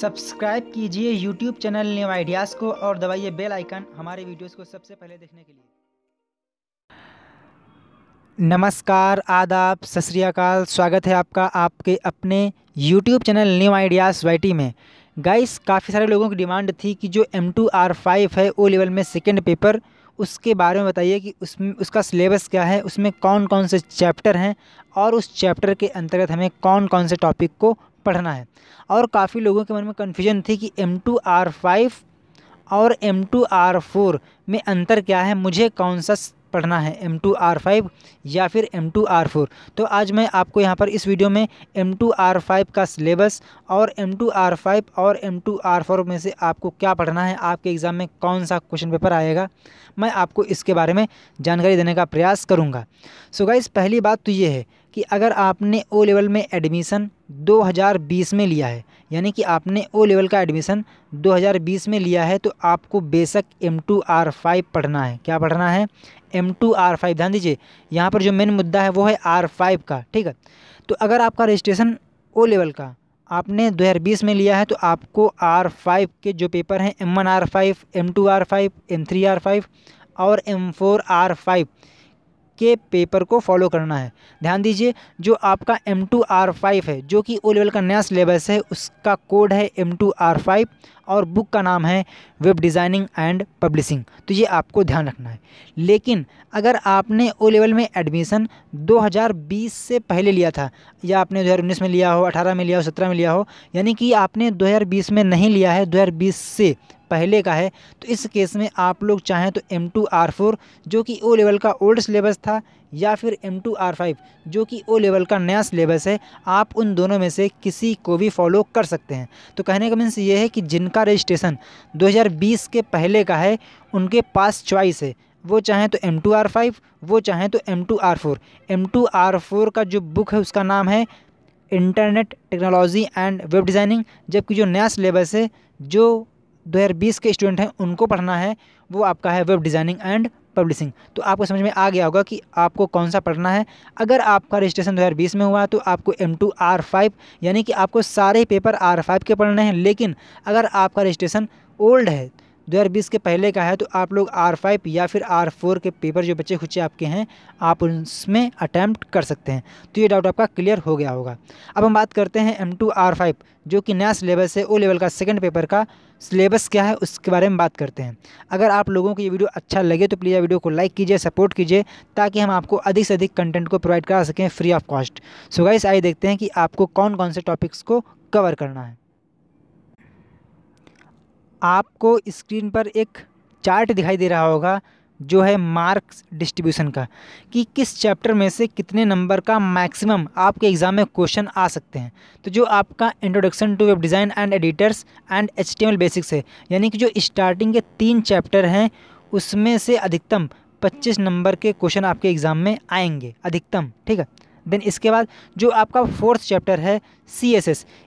subscribe कीजिए YouTube channel new ideas को और दबाइए बेल आइकन हमारे वीडियोस को सबसे पहले देखने के लिए नमस्कार आदाब सत श्रीकाल स्वागत है आपका आपके अपने यूट्यूब चैनल न्यू आइडियाज़ वाई में गाइस काफ़ी सारे लोगों की डिमांड थी कि जो एम टू आर फाइव है ओ लेवल में सेकेंड पेपर उसके बारे में बताइए कि उसमें उसका सिलेबस क्या है उसमें कौन कौन से चैप्टर हैं और उस चैप्टर के अंतर्गत हमें कौन कौन से टॉपिक को पढ़ना है और काफ़ी लोगों के मन में कन्फ्यूजन थी कि एम टू आर फाइव और एम टू आर फोर में अंतर क्या है मुझे कौन सा पढ़ना है एम टू आर फाइव या फिर एम टू आर फोर तो आज मैं आपको यहाँ पर इस वीडियो में एम टू आर फाइव का सिलेबस और एम टू आर फाइव और एम टू आर फोर में से आपको क्या पढ़ना है आपके एग्ज़ाम में कौन सा क्वेश्चन पेपर आएगा मैं आपको इसके बारे में जानकारी देने का प्रयास करूँगा सो so गाइज़ पहली बात तो ये है कि अगर आपने ओ लेवल में एडमिशन 2020 में लिया है यानी कि आपने ओ लेवल का एडमिशन 2020 में लिया है तो आपको बेशक एम टू आर फाइव पढ़ना है क्या पढ़ना है एम टू आर फाइव ध्यान दीजिए यहाँ पर जो मेन मुद्दा है वो है आर फाइव का ठीक है तो अगर आपका रजिस्ट्रेशन ओ लेवल का आपने 2020 में लिया है तो आपको आर फाइव के जो पेपर हैं M one R five M two R five M three R five और एम फोर आर फाइव के पेपर को फॉलो करना है ध्यान दीजिए जो आपका एम टू आर फाइव है जो कि ओ लेवल का नया सिलेबस है उसका कोड है एम टू आर फाइव और बुक का नाम है वेब डिज़ाइनिंग एंड पब्लिशिंग तो ये आपको ध्यान रखना है लेकिन अगर आपने ओ लेवल में एडमिशन 2020 से पहले लिया था या आपने 2019 में लिया हो 18 में लिया हो 17 में लिया हो यानी कि आपने 2020 में नहीं लिया है 2020 से पहले का है तो इस केस में आप लोग चाहें तो एम टू आर फोर जो कि ओ लेवल का ओल्ड सिलेबस था या फिर एम टू आर फाइव जो कि ओ लेवल का नया सिलेबस है आप उन दोनों में से किसी को भी फॉलो कर सकते हैं तो कहने का मीन्स ये है कि जिनका रजिस्ट्रेशन 2020 के पहले का है उनके पास चॉइस है वो चाहें तो एम टू आर फाइव वो चाहें तो M two R four M two R four का जो बुक है उसका नाम है internet technology and web designing जबकि जो नया सिलेबस है जो दो के स्टूडेंट हैं उनको पढ़ना है वो आपका है वेब डिज़ाइनिंग एंड पब्लिशिंग तो आपको समझ में आ गया होगा कि आपको कौन सा पढ़ना है अगर आपका रजिस्ट्रेशन 2020 में हुआ है तो आपको एम टू आर फाइव यानी कि आपको सारे पेपर आर फाइव के पढ़ने हैं लेकिन अगर आपका रजिस्ट्रेशन ओल्ड है 2020 के पहले का है तो आप लोग आर फाइव या फिर आर फोर के पेपर जो बचे खुचे आपके हैं आप उसमें अटैम्प्ट कर सकते हैं तो ये डाउट आपका क्लियर हो गया होगा अब हम बात करते हैं एम टू आर फाइव जो कि नया सिलेबस है ओ लेवल का सेकंड पेपर का सिलेबस क्या है उसके बारे में बात करते हैं अगर आप लोगों को ये वीडियो अच्छा लगे तो प्लीज़ वीडियो को लाइक कीजिए सपोर्ट कीजिए ताकि हम आपको अधिक से अधिक कंटेंट को प्रोवाइड करा सकें free of cost so guys आइए देखते हैं कि आपको कौन कौन से टॉपिक्स को कवर करना है आपको स्क्रीन पर एक चार्ट दिखाई दे रहा होगा जो है मार्क्स डिस्ट्रीब्यूशन का कि किस चैप्टर में से कितने नंबर का मैक्सिमम आपके एग्ज़ाम में क्वेश्चन आ सकते हैं तो जो आपका introduction to web design and editors and H basics है यानी कि जो स्टार्टिंग के तीन चैप्टर हैं उसमें से अधिकतम पच्चीस नंबर के क्वेश्चन आपके एग्ज़ाम में आएंगे अधिकतम ठीक है देन इसके बाद जो आपका फोर्थ चैप्टर है सी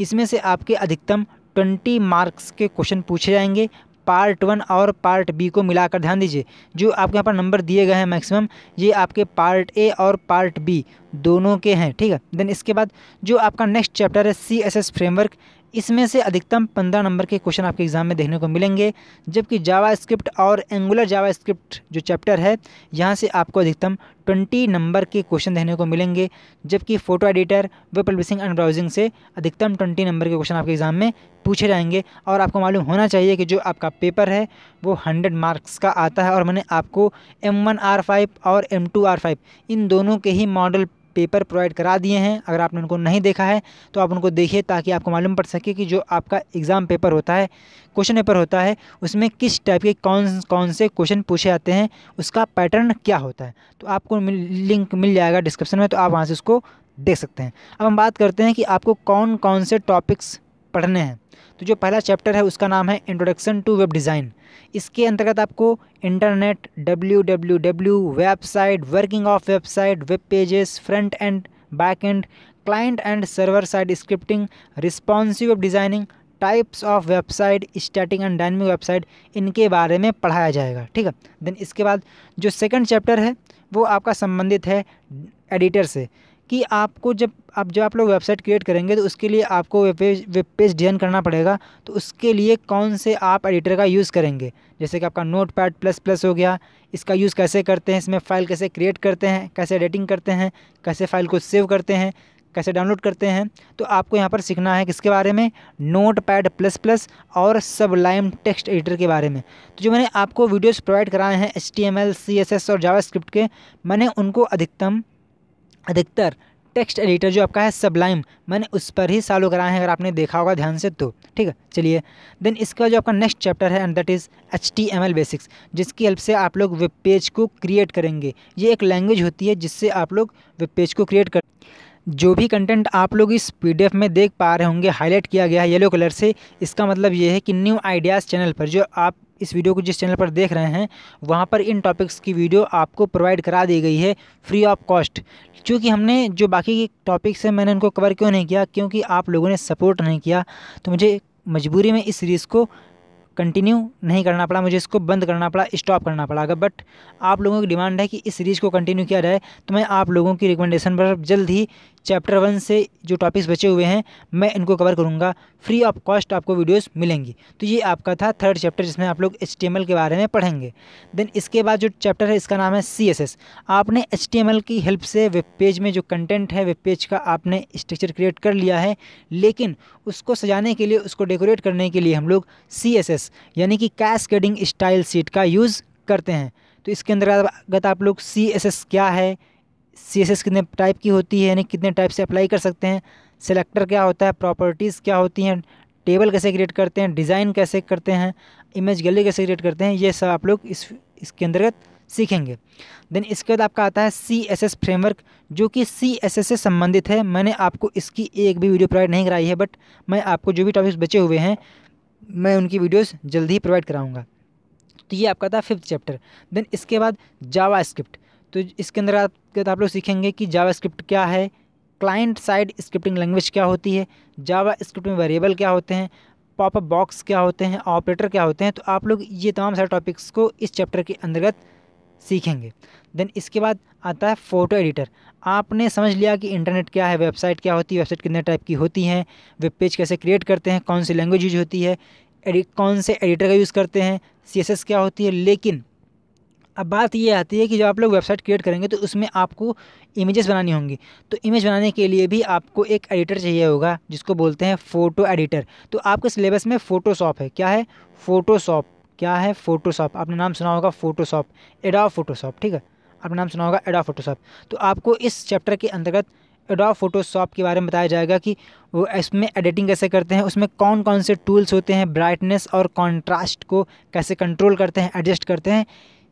इसमें से आपके अधिकतम ट्वेंटी मार्क्स के क्वेश्चन पूछे जाएंगे पार्ट वन और पार्ट बी को मिलाकर ध्यान दीजिए जो आपके यहाँ पर नंबर दिए गए हैं मैक्सिमम ये आपके पार्ट ए और पार्ट बी दोनों के हैं ठीक है देन इसके बाद जो आपका नेक्स्ट चैप्टर है सी एस एस फ्रेमवर्क इसमें से अधिकतम पंद्रह नंबर के क्वेश्चन आपके एग्जाम में देखने को मिलेंगे जबकि जावा स्क्रिप्ट और एंगुलर जावा स्क्रिप्ट जो चैप्टर है यहाँ से आपको अधिकतम ट्वेंटी नंबर के क्वेश्चन देखने को मिलेंगे जबकि photo editor web publishing and browsing से अधिकतम ट्वेंटी नंबर के क्वेश्चन आपके एग्जाम में पूछे जाएंगे और आपको मालूम होना चाहिए कि जो आपका पेपर है वो हंड्रेड मार्क्स का आता है और मैंने आपको एम वन आर फाइव और एम टू आर फाइव इन दोनों के ही मॉडल पेपर प्रोवाइड करा दिए हैं अगर आपने उनको नहीं देखा है तो आप उनको देखिए ताकि आपको मालूम पड़ सके कि जो आपका एग्ज़ाम पेपर होता है क्वेश्चन पेपर होता है उसमें किस टाइप के कौन कौन से क्वेश्चन पूछे जाते हैं उसका पैटर्न क्या होता है तो आपको लिंक मिल जाएगा डिस्क्रिप्शन में तो आप वहाँ से उसको देख सकते हैं अब हम बात करते हैं कि आपको कौन कौन से टॉपिक्स पढ़ने हैं तो जो पहला चैप्टर है उसका नाम है इंट्रोडक्शन टू वेब डिज़ाइन इसके अंतर्गत आपको internet W W W website working of website web pages front end back end client and server side scripting responsive web designing types of website static and dynamic website इनके बारे में पढ़ाया जाएगा ठीक है देन इसके बाद जो सेकंड चैप्टर है वो आपका संबंधित है एडिटर से कि आपको जब आप जब आप लोग वेबसाइट क्रिएट करेंगे तो उसके लिए आपको web page web page design करना पड़ेगा तो उसके लिए कौन से आप एडिटर का यूज़ करेंगे जैसे कि आपका नोट पैड प्लस प्लस हो गया इसका यूज़ कैसे करते हैं इसमें फ़ाइल कैसे क्रिएट करते हैं कैसे एडिटिंग करते हैं कैसे फ़ाइल को सेव करते हैं कैसे डाउनलोड करते हैं तो आपको यहाँ पर सीखना है किसके बारे में नोट पैड प्लस प्लस और सब लाइम टेक्स्ट एडिटर के बारे में तो जो मैंने आपको वीडियोज़ प्रोवाइड कराए हैं H T M L C S S और जावा स्क्रिप्ट के मैंने उनको अधिकतम अधिकतर टेक्स्ट एडिटर जो आपका है सबलाइम मैंने उस पर ही सालों कराए हैं अगर आपने देखा होगा ध्यान से तो ठीक है चलिए देन इसका जो आपका नेक्स्ट चैप्टर है and that is H T M L basics जिसकी हेल्प से आप लोग वेब पेज को क्रिएट करेंगे ये एक लैंग्वेज होती है जिससे आप लोग वेब पेज को क्रिएट कर जो भी कंटेंट आप लोग इस एफ में देख पा रहे होंगे हाईलाइट किया गया है येलो कलर से इसका मतलब ये है कि न्यू आइडियाज़ चैनल पर जो आप इस वीडियो को जिस चैनल पर देख रहे हैं वहाँ पर इन टॉपिक्स की वीडियो आपको प्रोवाइड करा दी गई है फ्री ऑफ कॉस्ट क्योंकि हमने जो बाकी के टॉपिक्स हैं मैंने उनको कवर क्यों नहीं किया क्योंकि आप लोगों ने सपोर्ट नहीं किया तो मुझे मजबूरी में इस सीरीज़ को कंटिन्यू नहीं करना पड़ा मुझे इसको बंद करना पड़ा स्टॉप करना पड़ा अगर बट आप लोगों की डिमांड है कि इस सीरीज़ को कंटिन्यू किया जाए तो मैं आप लोगों की रिकमेंडेशन पर जल्द ही चैप्टर वन से जो टॉपिक्स बचे हुए हैं मैं इनको कवर करूँगा फ्री ऑफ कॉस्ट आपको वीडियोस मिलेंगी तो ये आपका था थर्ड चैप्टर जिसमें आप लोग एच के बारे में पढ़ेंगे देन इसके बाद जो चैप्टर है इसका नाम है सी आपने एच की हेल्प से वेब पेज में जो कंटेंट है वेब पेज का आपने स्ट्रक्चर क्रिएट कर लिया है लेकिन उसको सजाने के लिए उसको डेकोरेट करने के लिए हम लोग सी यानी कि कैश स्टाइल सीट का यूज़ करते हैं तो इसके अंतर्गत आप लोग सी क्या है सी एस एस कितने टाइप की होती है यानी कितने टाइप से अप्लाई कर सकते हैं सेलेक्टर क्या होता है प्रॉपर्टीज़ क्या होती हैं टेबल कैसे क्रिएट करते हैं डिज़ाइन कैसे करते हैं इमेज गैलरी कैसे क्रिएट करते हैं ये सब आप लोग इस इसके अंतर्गत सीखेंगे देन इसके बाद आपका आता है सी एस एस फ्रेमवर्क जो कि सी एस एस से संबंधित है मैंने आपको इसकी एक भी वीडियो प्रोवाइड नहीं कराई है बट मैं आपको जो भी टॉपिक्स बचे हुए हैं मैं उनकी वीडियोस जल्दी ही प्रोवाइड कराऊंगा तो ये आपका था फिफ्थ चैप्टर देन इसके बाद जावा स्क्रिप्ट तो इसके अंदर आप आप लोग सीखेंगे कि जावा स्क्रिप्ट क्या है क्लाइंट साइड स्क्रिप्टिंग लैंग्वेज क्या होती है जावा स्क्रिप्ट में वेरिएबल क्या होते हैं पॉपअप बॉक्स क्या होते हैं ऑपरेटर क्या होते हैं तो आप लोग ये तमाम सारे टॉपिक्स को इस चैप्टर के अंतर्गत सीखेंगे देन इसके बाद आता है फ़ोटो एडिटर आपने समझ लिया कि इंटरनेट क्या है वेबसाइट क्या होती है वेबसाइट कितने टाइप की होती हैं वेब पेज कैसे क्रिएट करते हैं कौन सी लैंग्वेज यूज होती है कौन से एडिटर का यूज़ करते हैं सी क्या होती है लेकिन अब बात ये आती है कि जब आप लोग वेबसाइट क्रिएट करेंगे तो उसमें आपको इमेजेस बनानी होंगी तो इमेज बनाने के लिए भी आपको एक एडिटर चाहिए होगा जिसको बोलते हैं फ़ोटो एडिटर तो आपके सिलेबस में फ़ोटोशॉप है क्या है फ़ोटोशॉप क्या है फ़ोटोशॉप आपने नाम सुना होगा फ़ोटोशॉप एडा फ़ोटोशॉप ठीक है आपने नाम सुना होगा एडा फ़ोटोशॉप तो आपको इस चैप्टर के अंतर्गत एडाव फोटोशॉप के बारे में बताया जाएगा कि वो इसमें एडिटिंग कैसे करते हैं उसमें कौन कौन से टूल्स होते हैं ब्राइटनेस और कॉन्ट्रास्ट को कैसे कंट्रोल करते हैं एडजस्ट करते हैं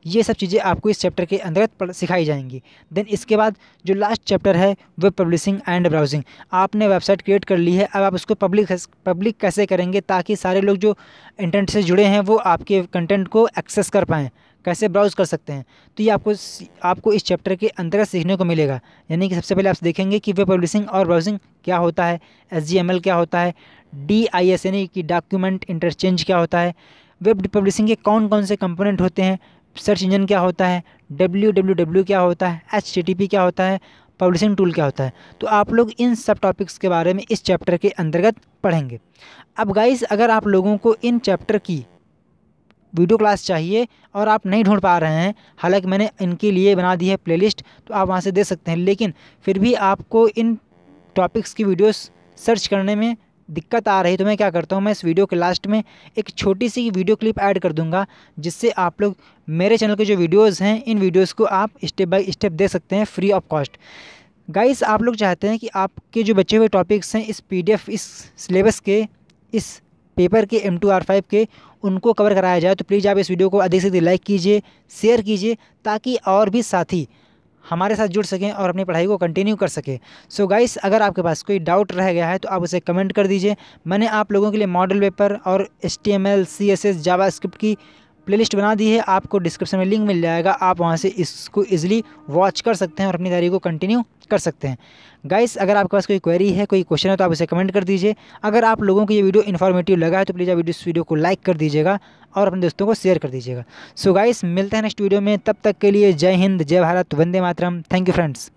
ये सब चीज़ें आपको इस चैप्टर के अंतर्गत सिखाई जाएंगी देन इसके बाद जो लास्ट चैप्टर है वेब पब्लिशिंग एंड ब्राउजिंग आपने वेबसाइट क्रिएट कर ली है अब आप उसको पब्लिक पब्लिक कैसे करेंगे ताकि सारे लोग जो इंटरनेट से जुड़े हैं वो आपके कंटेंट को एक्सेस कर पाएँ कैसे ब्राउज़ कर सकते हैं तो ये आपको आपको इस चैप्टर के अंतर्गत सीखने को मिलेगा यानी कि सबसे पहले आप देखेंगे कि वेब पब्लिशिंग और ब्राउजिंग क्या होता है एस क्या होता है डी आई एस यानी कि डॉक्यूमेंट इंटरचेंज क्या होता है वेब पब्लिशिंग के कौन कौन से कंपोनेंट होते हैं सर्च इंजन क्या होता है डब्ल्यू डब्ल्यू डब्ल्यू क्या होता है एच टी टी पी क्या होता है पब्लिशिंग टूल क्या होता है तो आप लोग इन सब टॉपिक्स के बारे में इस चैप्टर के अंतर्गत पढ़ेंगे अब गाइस अगर आप लोगों को इन चैप्टर की वीडियो क्लास चाहिए और आप नहीं ढूंढ पा रहे हैं हालांकि मैंने इनके लिए बना दी है प्लेलिस्ट तो आप वहाँ से दे सकते हैं लेकिन फिर भी आपको इन टॉपिक्स की वीडियोस सर्च करने में दिक्कत आ रही तो मैं क्या करता हूँ मैं इस वीडियो के लास्ट में एक छोटी सी वीडियो क्लिप ऐड कर दूंगा जिससे आप लोग मेरे चैनल के जो वीडियोस हैं इन वीडियोस को आप स्टेप बाय स्टेप दे सकते हैं फ्री ऑफ कॉस्ट गाइस आप लोग चाहते हैं कि आपके जो बचे हुए टॉपिक्स हैं इस पी इस सिलेबस के इस पेपर के एम टू आर फाइव के उनको कवर कराया जाए तो प्लीज़ आप इस वीडियो को अधिक से अधिक लाइक कीजिए शेयर कीजिए ताकि और भी साथी हमारे साथ जुड़ सकें और अपनी पढ़ाई को कंटिन्यू कर सकें सो so गाइस अगर आपके पास कोई डाउट रह गया है तो आप उसे कमेंट कर दीजिए मैंने आप लोगों के लिए मॉडल पेपर और H T M L C S S JavaScript की प्लेलिस्ट बना दी है आपको डिस्क्रिप्शन में लिंक मिल जाएगा आप वहाँ से इसको ईजिली वॉच कर सकते हैं और अपनी तैयारी को कंटिन्यू कर सकते हैं गाइस अगर आपके पास कोई क्वेरी है कोई क्वेश्चन है तो आप इसे कमेंट कर दीजिए अगर आप लोगों को ये वीडियो इन्फॉर्मेटिव लगा है तो प्लीज़ आप इस वीडियो को लाइक कर दीजिएगा और अपने दोस्तों को शेयर कर दीजिएगा सो so गाइस मिलते हैं नेक्स्ट वीडियो में तब तक के लिए जय हिंद जय भारत वंदे मातरम थैंक यू फ्रेंड्स